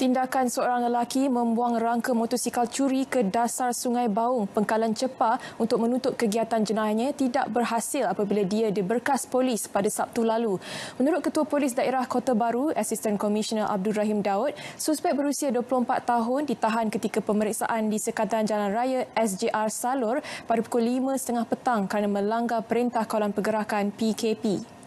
Tindakan seorang lelaki membuang rangka motosikal curi ke dasar Sungai Baung, Pengkalan Cepah untuk menutup kegiatan jenayahnya tidak berhasil apabila dia diberkas polis pada Sabtu lalu. Menurut Ketua Polis Daerah Kota Baru, Assistant Commissioner Abdul Rahim Daud, suspek berusia 24 tahun ditahan ketika pemeriksaan di Sekatan Jalan Raya SJR Salur pada pukul 5.30 petang kerana melanggar Perintah Kawalan Pergerakan PKP.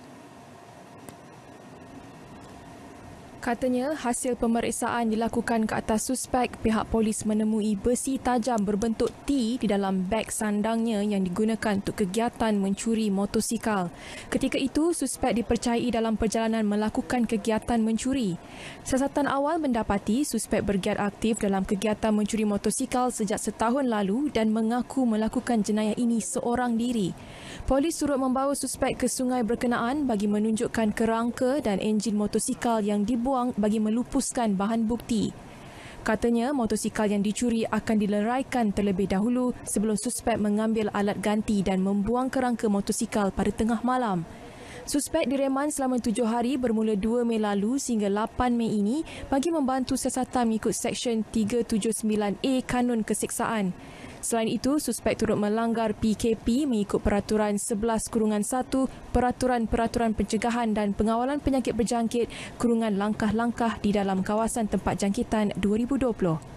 Katanya, hasil pemeriksaan dilakukan ke atas suspek pihak polis menemui besi tajam berbentuk T di dalam beg sandangnya yang digunakan untuk kegiatan mencuri motosikal. Ketika itu, suspek dipercayai dalam perjalanan melakukan kegiatan mencuri. Siasatan awal mendapati suspek bergiat aktif dalam kegiatan mencuri motosikal sejak setahun lalu dan mengaku melakukan jenayah ini seorang diri. Polis suruh membawa suspek ke sungai berkenaan bagi menunjukkan kerangka dan enjin motosikal yang dibuat peluang bagi melupuskan bahan bukti. Katanya, motosikal yang dicuri akan dileraikan terlebih dahulu sebelum suspek mengambil alat ganti dan membuang kerangka motosikal pada tengah malam. Suspek direman selama tujuh hari bermula 2 Mei lalu sehingga 8 Mei ini bagi membantu siasatan mengikut Seksyen 379A Kanun Kesiksaan. Selain itu, suspek turut melanggar PKP mengikut Peraturan 11-1 Peraturan-Peraturan Pencegahan dan Pengawalan Penyakit Berjangkit kurungan langkah-langkah di dalam kawasan tempat jangkitan 2020.